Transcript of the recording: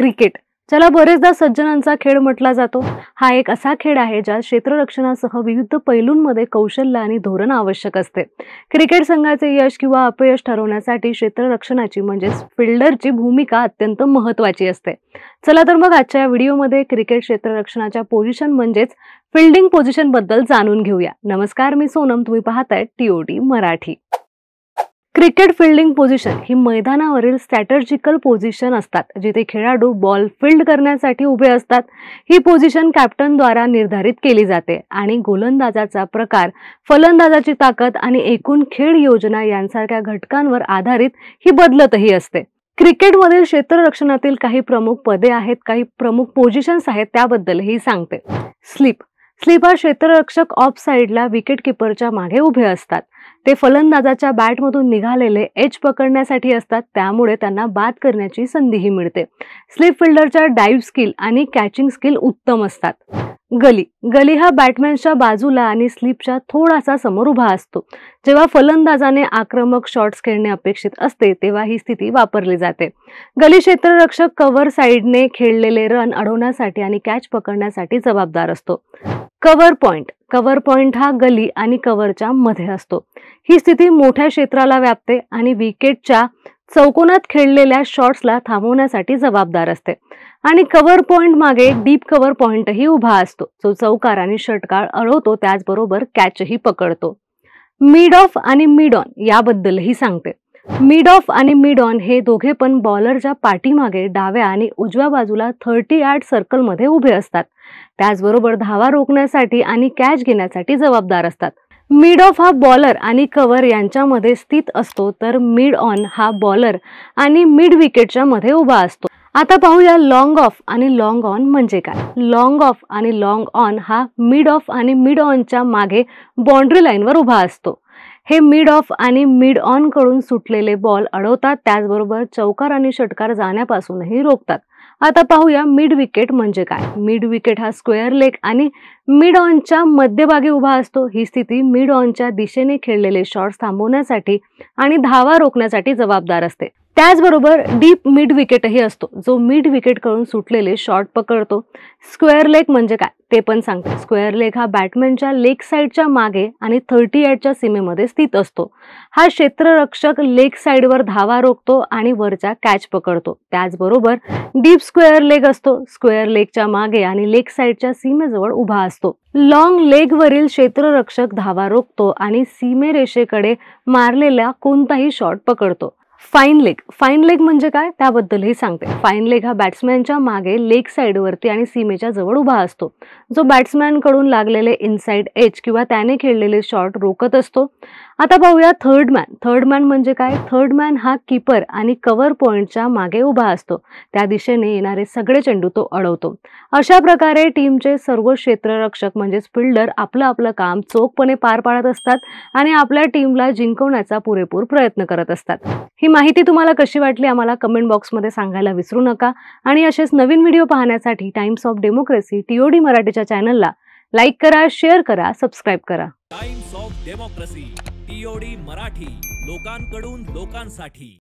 cricket ज्याला बरेचदा सज्जनांचा खेळ म्हटला जातो हा एक असा खेळ आहे ज्यात क्षेत्ररक्षणासह विविध पैलूंमध्ये कौशल्य आणि धोरण आवश्यक असते क्रिकेट संघाचे यश किंवा अपयश ठरवण्यासाठी क्षेत्ररक्षणाची म्हणजेच फिल्डरची भूमिका अत्यंत महत्वाची असते चला तर मग आजच्या या व्हिडिओमध्ये क्रिकेट क्षेत्ररक्षणाच्या पोझिशन म्हणजेच फिल्डिंग बद्दल जाणून घेऊया नमस्कार मी सोनम तुम्ही पाहताय TOD Marathi cricket fielding position ही मैदानावरील स्ट्रॅटर्जिकल पोझिशन असतात जिथे खेळाडू बॉल फिल्ड करण्यासाठी उभे असतात ही पोझिशन कॅप्टनद्वारा निर्धारित केली जाते आणि गोलंदाजाचा प्रकार फलंदाजाची ताकद आणि एकूण खेळ योजना यांसारख्या घटकांवर आधारित ही बदलतही असते क्रिकेटमधील क्षेत्ररक्षणातील काही प्रमुख पदे आहेत काही प्रमुख पोझिशन्स आहेत त्याबद्दल ही सांगते स्लीप स्लीप हा क्षेत्ररक्षक ऑफ साईडला विकेटकीपरच्या मागे उभे असतात ते फलंदाजाच्या बॅटमधून निघालेले एच पकडण्यासाठी असतात त्यामुळे त्यांना बाद करण्याची संधीही मिळते स्लिप फिल्डरच्या डाईव्ह स्किल आणि कॅचिंग स्किल उत्तम असतात गली गली हा बॅटमॅनच्या बाजूला आणि स्लीपच्या थोडासा समोर उभा असतो जेव्हा फलंदाजाने आक्रमक शॉट्स खेळणे अपेक्षित असते तेव्हा ही स्थिती वापरली जाते गली क्षेत्ररक्षक कव्हर साईडने खेळलेले रन अडवण्यासाठी आणि कॅच पकडण्यासाठी जबाबदार असतो कव्हर पॉइंट कव्हर पॉइंट हा गली आणि कव्हरच्या मध्ये असतो ही स्थिती मोठ्या क्षेत्राला व्यापते आणि विकेटच्या चौकोनात खेळलेल्या शॉट्सला थांबवण्यासाठी जबाबदार असते आणि कव्हर पॉइंट मागे डीप कव्हर पॉइंटही उभा असतो जो चौकार आणि षटकार अडवतो त्याचबरोबर कॅचही पकडतो मिड ऑफ आणि मिड ऑन याबद्दलही सांगते मिड ऑफ आणि मिड ऑन हे दोघे पण बॉलरच्या पाठीमागे डाव्या आणि उजव्या बाजूला थर्टी सर्कल सर्कलमध्ये उभे असतात त्याचबरोबर धावा रोखण्यासाठी आणि कॅच घेण्यासाठी जबाबदार असतात मिड ऑफ हा बॉलर आणि कव्हर यांच्यामध्ये स्थित असतो तर मिड ऑन हा बॉलर आणि मिड विकेटच्या मध्ये उभा असतो आता पाहूया लॉंग ऑफ आणि लॉंग ऑन म्हणजे काय लॉंग ऑफ आणि लॉंग ऑन हा मिड ऑफ आणि मिड ऑनच्या मागे बाउंड्री लाईनवर उभा असतो हे मिड ऑफ आणि मिड ऑन कडून सुटलेले बॉल अडवतात त्याचबरोबर चौकार आणि षटकार जाण्यापासूनही रोखतात आता पाहूया मिड विकेट म्हणजे काय मिड विकेट हा स्क्वेअर लेग आणि मिड ऑनच्या मध्यभागी उभा असतो ही स्थिती मिड ऑनच्या दिशेने खेळलेले शॉट्स थांबवण्यासाठी आणि धावा रोखण्यासाठी जबाबदार असते त्याचबरोबर डीप मिड विकेटही असतो जो मिड विकेट कडून सुटलेले शॉट पकडतो स्क्वेअर लेग म्हणजे काय ते पण सांगते स्क्वेअर लेग हा बॅटमॅनच्या लेग साईडच्या मागे आणि थर्टी एटच्या सीमेमध्ये स्थित असतो हा क्षेत्ररक्षक लेक साईडवर धावा रोखतो आणि वरचा कॅच पकडतो त्याचबरोबर डीप स्क्वेअर लेग असतो स्क्वेअर लेगच्या मागे आणि लेक साईडच्या सीमेजवळ उभा असतो लॉंग लेगवरील क्षेत्ररक्षक धावा रोखतो आणि सीमेरेषेकडे मारलेला कोणताही शॉट पकडतो फाईन लेग फाईन लेग म्हणजे काय त्याबद्दलही सांगते फाईन लेग हा बॅट्समॅनच्या मागे लेग साईडवरती आणि सीमेच्या जवळ उभा असतो जो कडून लागलेले इनसाइड एज किंवा त्याने खेळलेले शॉर्ट रोकत असतो आता पाहूया थर्ड मॅन थर्ड मॅन म्हणजे काय थर्ड मॅन हा कीपर आणि कव्हर पॉइंटच्या मागे उभा असतो त्या दिशेने येणारे सगळे चेंडू तो अडवतो अशा प्रकारे टीमचे सर्व क्षेत्ररक्षक म्हणजेच फिल्डर आपलं आपलं काम चोखपणे पार पाडत असतात आणि आपल्या टीमला जिंकवण्याचा पुरेपूर प्रयत्न करत असतात ही माहिती तुम्हाला कशी वाटली आम्हाला कमेंट बॉक्समध्ये सांगायला विसरू नका आणि असेच नवीन व्हिडिओ पाहण्यासाठी टाइम्स ऑफ डेमोक्रेसी टीओडी मराठीच्या चॅनलला लाईक करा शेअर करा सबस्क्राईब करा Times of Democracy TOD Marathi लोकांकडून लोकांसाठी